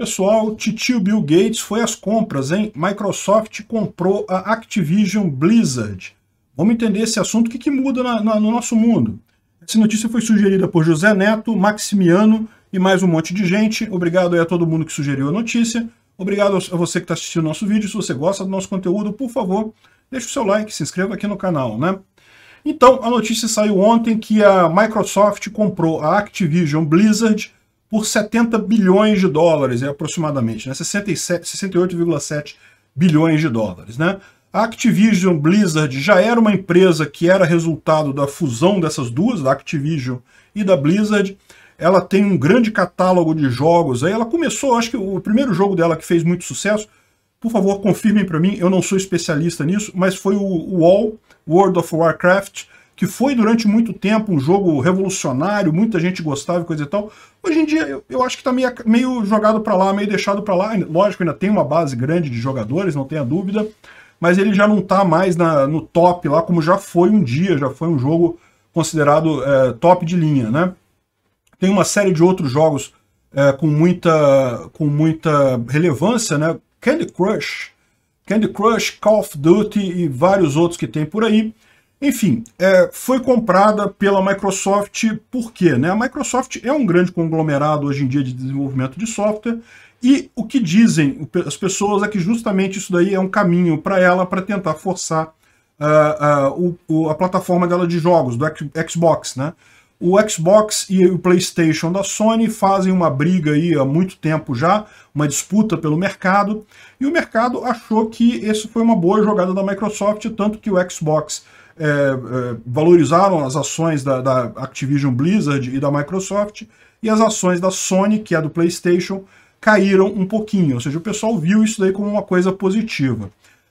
Pessoal, titio Bill Gates foi às compras, hein? Microsoft comprou a Activision Blizzard. Vamos entender esse assunto, o que, que muda na, na, no nosso mundo. Essa notícia foi sugerida por José Neto, Maximiano e mais um monte de gente. Obrigado a todo mundo que sugeriu a notícia. Obrigado a você que está assistindo o nosso vídeo. Se você gosta do nosso conteúdo, por favor, deixe o seu like, se inscreva aqui no canal, né? Então, a notícia saiu ontem que a Microsoft comprou a Activision Blizzard, por 70 bilhões de dólares, é aproximadamente, né? 68,7 bilhões de dólares. Né? A Activision Blizzard já era uma empresa que era resultado da fusão dessas duas, da Activision e da Blizzard. Ela tem um grande catálogo de jogos. Aí ela começou, acho que o primeiro jogo dela que fez muito sucesso, por favor, confirmem para mim, eu não sou especialista nisso, mas foi o WoW, World of Warcraft, que foi durante muito tempo um jogo revolucionário, muita gente gostava e coisa e tal. Hoje em dia, eu, eu acho que está meio, meio jogado para lá, meio deixado para lá. Lógico, ainda tem uma base grande de jogadores, não tenha dúvida, mas ele já não está mais na, no top lá, como já foi um dia, já foi um jogo considerado é, top de linha, né? Tem uma série de outros jogos é, com, muita, com muita relevância, né? Candy Crush, Candy Crush, Call of Duty e vários outros que tem por aí. Enfim, é, foi comprada pela Microsoft por quê? Né? A Microsoft é um grande conglomerado hoje em dia de desenvolvimento de software e o que dizem as pessoas é que justamente isso daí é um caminho para ela para tentar forçar uh, uh, o, o, a plataforma dela de jogos, do Xbox. Né? O Xbox e o PlayStation da Sony fazem uma briga aí há muito tempo já, uma disputa pelo mercado, e o mercado achou que isso foi uma boa jogada da Microsoft, tanto que o Xbox é, é valorizaram as ações da, da Activision Blizzard e da Microsoft, e as ações da Sony, que é do PlayStation, caíram um pouquinho. Ou seja, o pessoal viu isso daí como uma coisa positiva.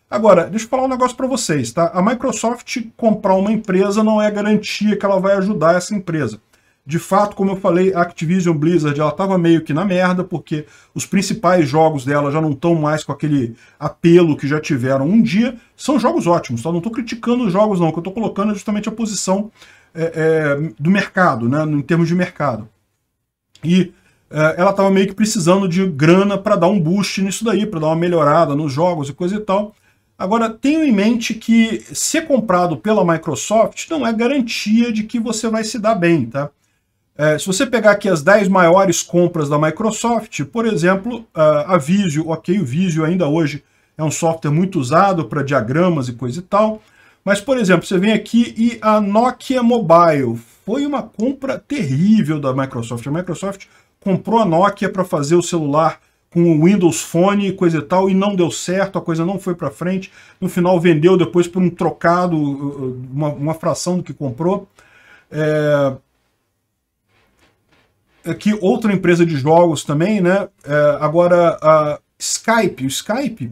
Agora, deixa eu falar um negócio para vocês, tá? A Microsoft comprar uma empresa não é garantia que ela vai ajudar essa empresa. De fato, como eu falei, a Activision Blizzard ela estava meio que na merda, porque os principais jogos dela já não estão mais com aquele apelo que já tiveram um dia. São jogos ótimos, tá? Não estou criticando os jogos, não. O que eu estou colocando é justamente a posição é, é, do mercado, né? Em termos de mercado. E é, ela estava meio que precisando de grana para dar um boost nisso daí, para dar uma melhorada nos jogos e coisa e tal. Agora, tenho em mente que ser comprado pela Microsoft não é garantia de que você vai se dar bem, tá? É, se você pegar aqui as 10 maiores compras da Microsoft, por exemplo, a, Visio, ok, o Visio ainda hoje é um software muito usado para diagramas e coisa e tal, mas, por exemplo, você vem aqui e a Nokia Mobile foi uma compra terrível da Microsoft. A Microsoft comprou a Nokia para fazer o celular com o Windows Phone e coisa e tal, e não deu certo, a coisa não foi para frente. No final vendeu depois por um trocado, uh, uh, uma, uma fração do que comprou. É, aqui outra empresa de jogos também, né? É, agora, a Skype. O Skype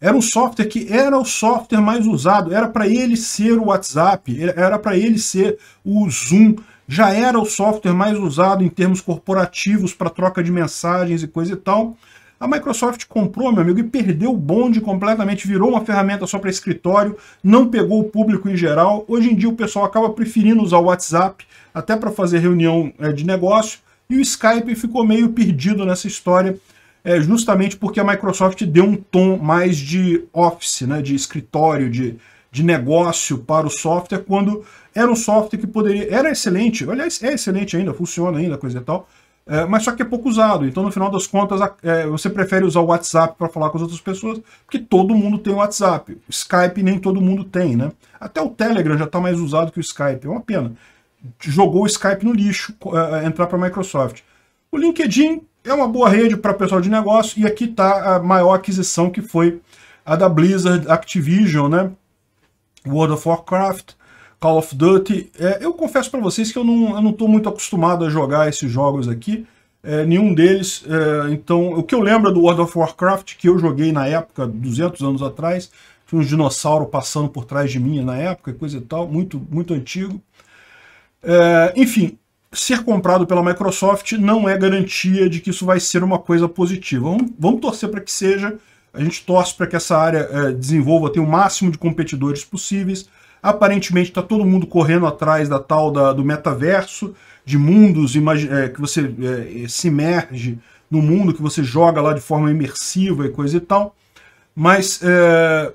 era um software que era o software mais usado, era para ele ser o WhatsApp, era para ele ser o Zoom, já era o software mais usado em termos corporativos para troca de mensagens e coisa e tal. A Microsoft comprou, meu amigo, e perdeu o bonde completamente, virou uma ferramenta só para escritório, não pegou o público em geral. Hoje em dia o pessoal acaba preferindo usar o WhatsApp até para fazer reunião é, de negócio e o Skype ficou meio perdido nessa história, é, justamente porque a Microsoft deu um tom mais de office, né, de escritório, de, de negócio para o software, quando era um software que poderia... Era excelente, aliás, é excelente ainda, funciona ainda, coisa e tal, é, mas só que é pouco usado. Então, no final das contas, é, você prefere usar o WhatsApp para falar com as outras pessoas, porque todo mundo tem o WhatsApp. Skype nem todo mundo tem, né? Até o Telegram já está mais usado que o Skype, é uma pena jogou o Skype no lixo, uh, entrar para a Microsoft. O LinkedIn é uma boa rede para pessoal de negócio, e aqui está a maior aquisição que foi a da Blizzard Activision, né? World of Warcraft, Call of Duty. É, eu confesso para vocês que eu não estou muito acostumado a jogar esses jogos aqui, é, nenhum deles. É, então, o que eu lembro é do World of Warcraft, que eu joguei na época, 200 anos atrás, tinha um dinossauro passando por trás de mim na época, coisa e tal, muito, muito antigo. É, enfim, ser comprado pela Microsoft não é garantia de que isso vai ser uma coisa positiva. Vamos, vamos torcer para que seja. A gente torce para que essa área é, desenvolva, tenha o máximo de competidores possíveis. Aparentemente está todo mundo correndo atrás da tal da, do metaverso, de mundos é, que você é, se merge no mundo, que você joga lá de forma imersiva e coisa e tal. Mas é,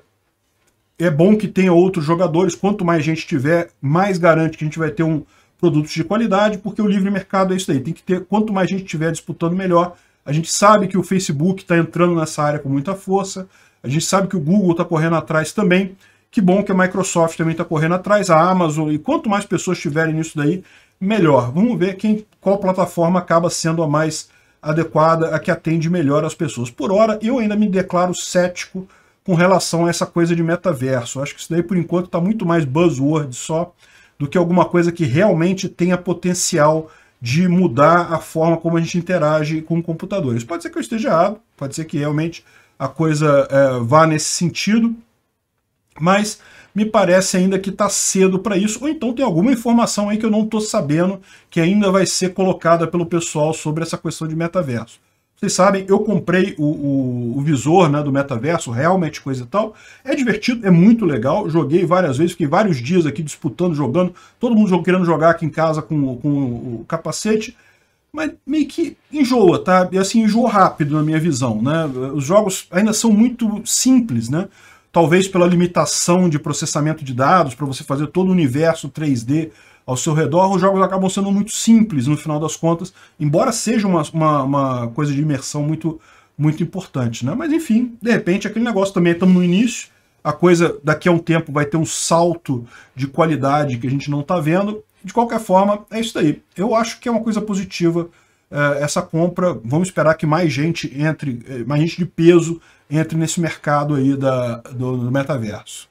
é bom que tenha outros jogadores. Quanto mais gente tiver, mais garante que a gente vai ter um, produtos de qualidade, porque o livre mercado é isso aí. Tem que ter, quanto mais gente tiver disputando, melhor. A gente sabe que o Facebook está entrando nessa área com muita força, a gente sabe que o Google está correndo atrás também. Que bom que a Microsoft também está correndo atrás, a Amazon, e quanto mais pessoas tiverem nisso daí, melhor. Vamos ver quem, qual plataforma acaba sendo a mais adequada, a que atende melhor as pessoas. Por hora, eu ainda me declaro cético com relação a essa coisa de metaverso. Acho que isso daí, por enquanto, está muito mais buzzword só do que alguma coisa que realmente tenha potencial de mudar a forma como a gente interage com computadores. Pode ser que eu esteja errado, pode ser que realmente a coisa é, vá nesse sentido, mas me parece ainda que está cedo para isso, ou então tem alguma informação aí que eu não estou sabendo que ainda vai ser colocada pelo pessoal sobre essa questão de metaverso. Vocês sabem, eu comprei o, o, o, visor né, do metaverso, realmente coisa e tal. É divertido, é muito legal. Joguei várias vezes, fiquei vários dias aqui disputando, jogando. Todo mundo querendo jogar aqui em casa com, com o capacete. Mas meio que enjoa, tá? E assim, enjoa rápido na minha visão, né? Os jogos ainda são muito simples, né? Talvez pela limitação de processamento de dados, para você fazer todo o universo 3D ao seu redor, os jogos acabam sendo muito simples no final das contas, embora seja uma, uma, uma coisa de imersão muito, muito importante. Né? Mas enfim, de repente aquele negócio também estamos no início, a coisa daqui a um tempo vai ter um salto de qualidade que a gente não está vendo. De qualquer forma, é isso daí. Eu acho que é uma coisa positiva eh, essa compra. Vamos esperar que mais gente entre, eh, mais gente de peso entre nesse mercado aí da, do, do metaverso.